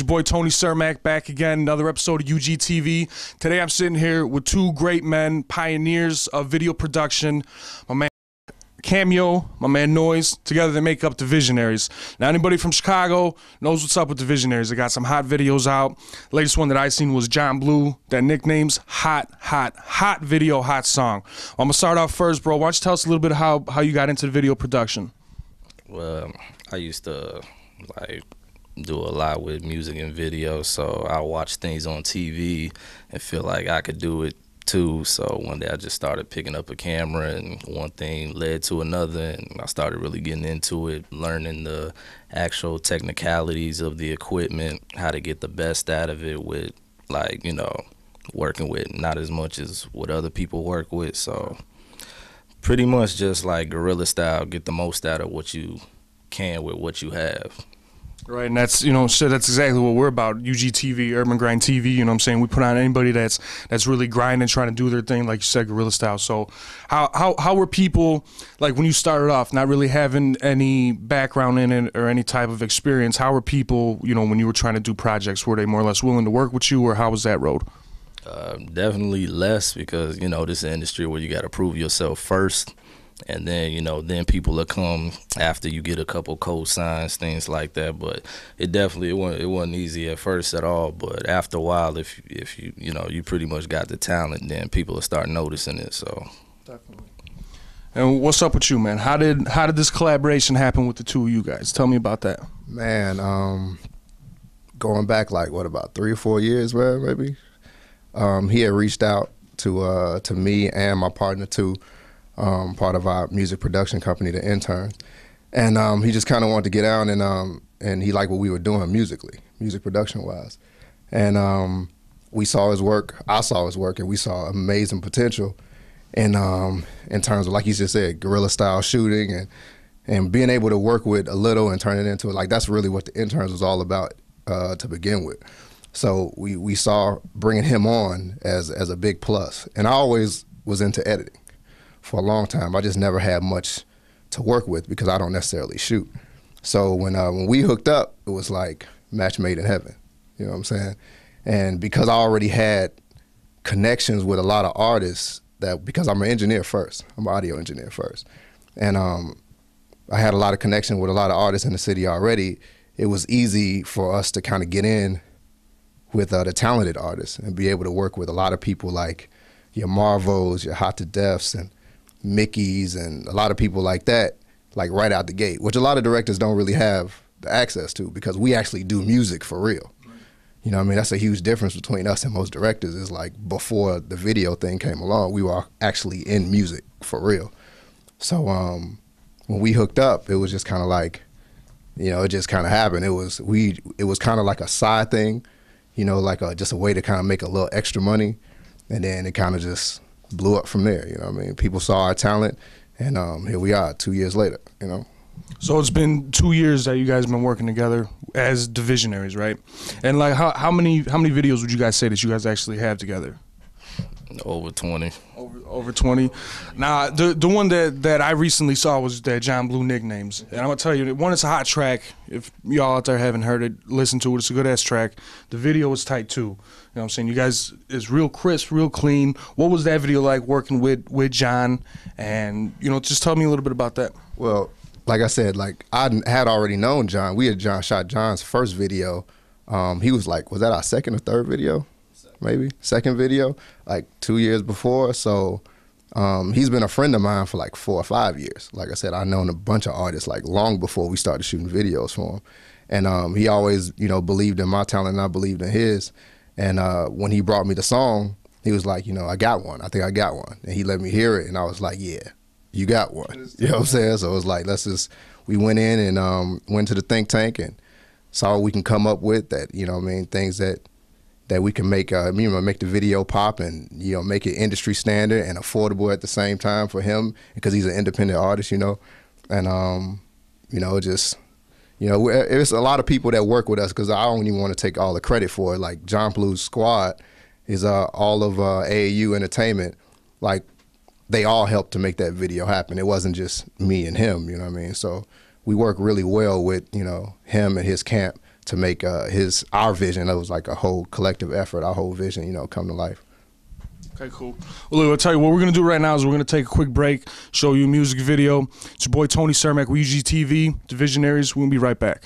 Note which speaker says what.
Speaker 1: It's your boy Tony Cermak back again, another episode of UGTV. Today I'm sitting here with two great men, pioneers of video production. My man Cameo, my man Noise. Together they make up the Visionaries. Now anybody from Chicago knows what's up with the Visionaries. They got some hot videos out. The latest one that I seen was John Blue. That nickname's hot, hot, hot video, hot song. I'm gonna start off first, bro. Why don't you tell us a little bit how how you got into the video production?
Speaker 2: Well, I used to like do a lot with music and video, so I watch things on TV and feel like I could do it too. So one day I just started picking up a camera, and one thing led to another, and I started really getting into it, learning the actual technicalities of the equipment, how to get the best out of it with, like, you know, working with not as much as what other people work with. So pretty much just like guerrilla style, get the most out of what you can with what you have. Right, and that's
Speaker 1: you know, so that's exactly what we're about. UGTV, Urban Grind TV. You know, what I'm saying we put on anybody that's that's really grinding, trying to do their thing, like you said, guerrilla style. So, how how how were people like when you started off, not really having any background in it or any type of experience? How were people,
Speaker 2: you know, when you were trying to do projects, were they more or less willing to work with you, or how was that road? Uh, definitely less because you know this industry where you got to prove yourself first and then you know then people will come after you get a couple cold signs things like that but it definitely it wasn't, it wasn't easy at first at all but after a while if if you you know you pretty much got the talent then people will start noticing it so definitely
Speaker 1: and what's up with you man
Speaker 3: how did how did this
Speaker 1: collaboration happen with the two of you guys tell me about that
Speaker 3: man um going back like what about three or four years man maybe um he had reached out to uh to me and my partner too um, part of our music production company, the interns. And um, he just kind of wanted to get out and um, and he liked what we were doing musically, music production wise. And um, we saw his work. I saw his work, and we saw amazing potential. And um, in terms of like you just said, guerrilla style shooting and and being able to work with a little and turn it into like that's really what the interns was all about uh, to begin with. So we we saw bringing him on as as a big plus. And I always was into editing for a long time. I just never had much to work with because I don't necessarily shoot. So when uh, when we hooked up, it was like match made in heaven. You know what I'm saying? And because I already had connections with a lot of artists, that because I'm an engineer first, I'm an audio engineer first, and um, I had a lot of connection with a lot of artists in the city already. It was easy for us to kind of get in with uh, the talented artists and be able to work with a lot of people like your Marvos, your Hot to Deaths, and Mickey's and a lot of people like that, like right out the gate, which a lot of directors don't really have the access to because we actually do music for real. You know I mean? That's a huge difference between us and most directors is like before the video thing came along, we were actually in music for real. So um, when we hooked up, it was just kind of like, you know, it just kind of happened. It was we it was kind of like a side thing, you know, like a, just a way to kind of make a little extra money. And then it kind of just blew up from there. You know, I mean, people saw our talent, and um, here we are, two years later. You know. So it's been two years that you guys been working together as
Speaker 1: divisionaries, right? And like, how, how many how many videos would you guys say that you guys actually have together?
Speaker 2: Over twenty.
Speaker 1: Over over twenty. Now the the one that that I recently saw was that John Blue nicknames, and I'm gonna tell you, one it's a hot track. If y'all out there haven't heard it, listen to it. It's a good ass track. The video was tight too. You know what I'm saying? You guys, it's real crisp, real
Speaker 3: clean. What was that video like working with with John? And you know, just tell me a little bit about that. Well, like I said, like I had already known John. We had John shot John's first video. Um, he was like, was that our second or third video? maybe second video, like two years before. So um, he's been a friend of mine for like four or five years. Like I said, I have known a bunch of artists like long before we started shooting videos for him, and um, he always you know believed in my talent, and I believed in his. And uh, when he brought me the song, he was like, you know, I got one. I think I got one. And he let me hear it, and I was like, yeah, you got one. You know what I'm saying? So it was like, let's just. We went in and um, went to the think tank and saw what we can come up with. That you know, I mean, things that that we can make uh, you know make the video pop and you know make it industry standard and affordable at the same time for him because he's an independent artist, you know, and um, you know just. You know, uh, it's a lot of people that work with us because I don't even want to take all the credit for it. Like John Blue's squad is uh, all of uh, AAU Entertainment. Like they all helped to make that video happen. It wasn't just me and him, you know what I mean? So we work really well with, you know, him and his camp to make uh, his our vision. It was like a whole collective effort, our whole vision, you know, come to life.
Speaker 1: Okay, cool. Well, look, I'll tell you what we're gonna do right now is we're gonna take a quick break, show you a music video. It's your boy Tony Cermak, UGTV, Divisionaries. We'll be right back.